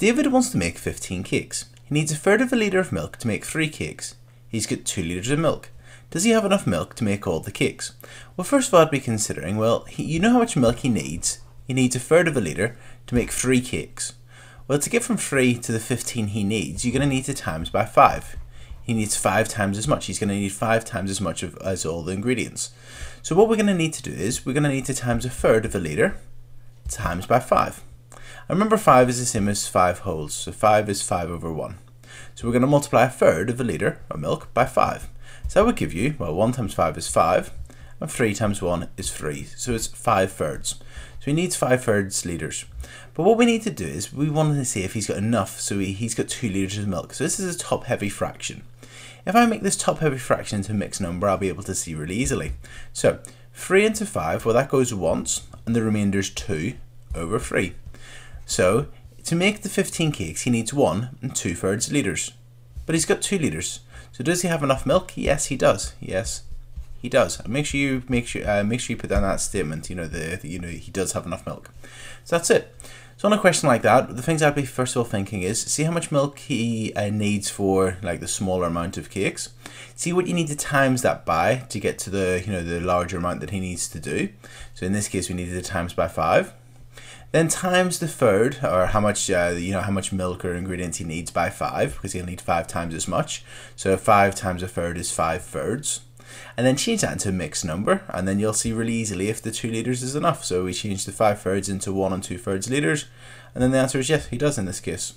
David wants to make 15 cakes. He needs a third of a litre of milk to make 3 cakes. He's got 2 litres of milk. Does he have enough milk to make all the cakes? Well, first of all, I'd be considering, well, he, you know how much milk he needs. He needs a third of a litre to make 3 cakes. Well, to get from 3 to the 15 he needs, you're going to need to times by 5 he needs five times as much. He's going to need five times as much of, as all the ingredients. So what we're going to need to do is we're going to need to times a third of a litre times by five. And remember 5 is the same as 5 wholes, so 5 is 5 over 1. So we're going to multiply a third of a litre of milk by 5. So that would give you, well, 1 times 5 is 5, and 3 times 1 is 3, so it's 5 thirds. So he needs 5 thirds litres. But what we need to do is, we want to see if he's got enough, so he, has got 2 litres of milk. So this is a top heavy fraction. If I make this top heavy fraction into a mixed number, I'll be able to see really easily. So 3 into 5, well that goes once, and the remainder is 2 over 3. So, to make the 15 cakes, he needs one and two thirds litres. But he's got two litres. So does he have enough milk? Yes, he does. Yes, he does. Make sure you make sure uh, make sure you put down that statement. You know the, the you know he does have enough milk. So that's it. So on a question like that, the things I'd be first of all thinking is see how much milk he uh, needs for like the smaller amount of cakes. See what you need to times that by to get to the you know the larger amount that he needs to do. So in this case, we needed to times by five. Then times the third, or how much uh, you know how much milk or ingredients he needs by five, because he'll need five times as much. So five times a third is five thirds. And then change that into a mixed number, and then you'll see really easily if the two liters is enough. So we change the five thirds into one and two thirds liters, and then the answer is yes, he does in this case.